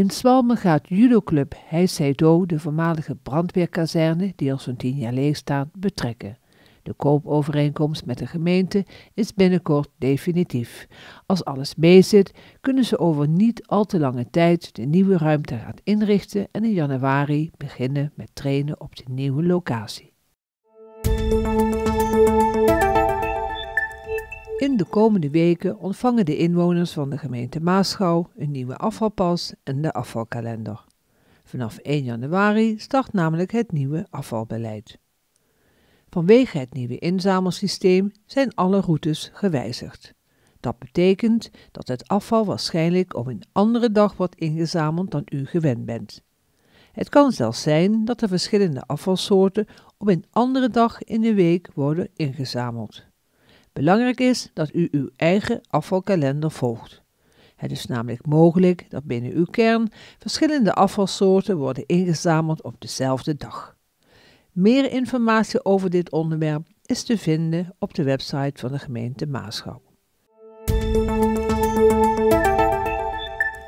In Zwalmen gaat judoclub Heiseido de voormalige brandweerkazerne, die al zo'n tien jaar leeg staat, betrekken. De koopovereenkomst met de gemeente is binnenkort definitief. Als alles meezit, kunnen ze over niet al te lange tijd de nieuwe ruimte gaan inrichten en in januari beginnen met trainen op de nieuwe locatie. In de komende weken ontvangen de inwoners van de gemeente Maaschouw een nieuwe afvalpas en de afvalkalender. Vanaf 1 januari start namelijk het nieuwe afvalbeleid. Vanwege het nieuwe inzamelsysteem zijn alle routes gewijzigd. Dat betekent dat het afval waarschijnlijk op een andere dag wordt ingezameld dan u gewend bent. Het kan zelfs zijn dat de verschillende afvalsoorten op een andere dag in de week worden ingezameld. Belangrijk is dat u uw eigen afvalkalender volgt. Het is namelijk mogelijk dat binnen uw kern verschillende afvalsoorten worden ingezameld op dezelfde dag. Meer informatie over dit onderwerp is te vinden op de website van de gemeente Maasgouw.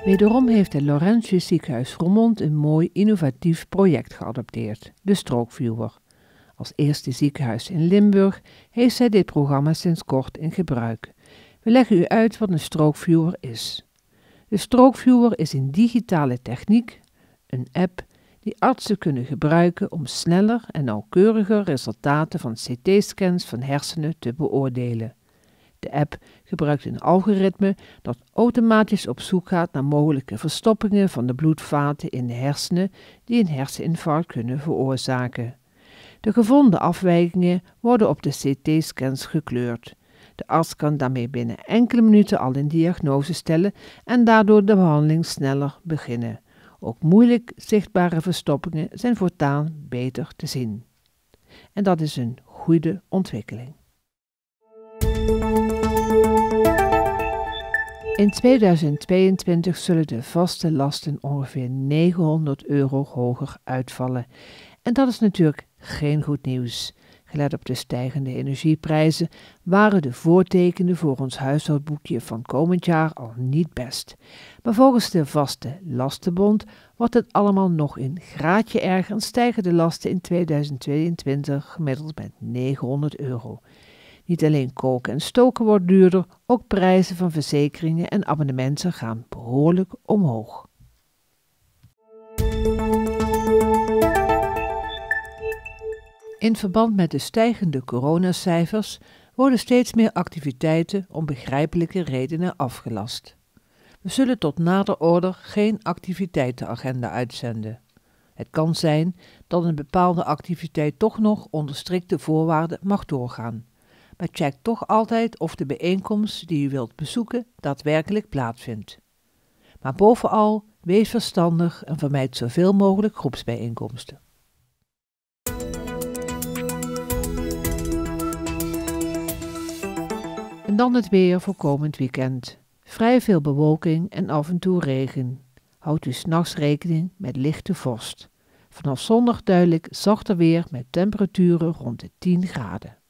Wederom heeft het Laurentius Ziekenhuis Roermond een mooi innovatief project geadopteerd, de Strookviewer. Als eerste ziekenhuis in Limburg heeft zij dit programma sinds kort in gebruik. We leggen u uit wat een strookviewer is. De strookviewer is een digitale techniek, een app, die artsen kunnen gebruiken om sneller en nauwkeuriger resultaten van CT-scans van hersenen te beoordelen. De app gebruikt een algoritme dat automatisch op zoek gaat naar mogelijke verstoppingen van de bloedvaten in de hersenen die een herseninfarct kunnen veroorzaken. De gevonden afwijkingen worden op de CT-scans gekleurd. De arts kan daarmee binnen enkele minuten al een diagnose stellen en daardoor de behandeling sneller beginnen. Ook moeilijk zichtbare verstoppingen zijn voortaan beter te zien. En dat is een goede ontwikkeling. In 2022 zullen de vaste lasten ongeveer 900 euro hoger uitvallen. En dat is natuurlijk geen goed nieuws. Gelet op de stijgende energieprijzen waren de voortekenen voor ons huishoudboekje van komend jaar al niet best. Maar volgens de vaste lastenbond wordt het allemaal nog een graadje erger en stijgen de lasten in 2022 gemiddeld met 900 euro. Niet alleen koken en stoken wordt duurder, ook prijzen van verzekeringen en abonnementen gaan behoorlijk omhoog. In verband met de stijgende coronacijfers worden steeds meer activiteiten om begrijpelijke redenen afgelast. We zullen tot nader order geen activiteitenagenda uitzenden. Het kan zijn dat een bepaalde activiteit toch nog onder strikte voorwaarden mag doorgaan. Maar check toch altijd of de bijeenkomst die u wilt bezoeken daadwerkelijk plaatsvindt. Maar bovenal, wees verstandig en vermijd zoveel mogelijk groepsbijeenkomsten. En dan het weer voor komend weekend. Vrij veel bewolking en af en toe regen. Houd u s'nachts rekening met lichte vorst. Vanaf zondag duidelijk zachter weer met temperaturen rond de 10 graden.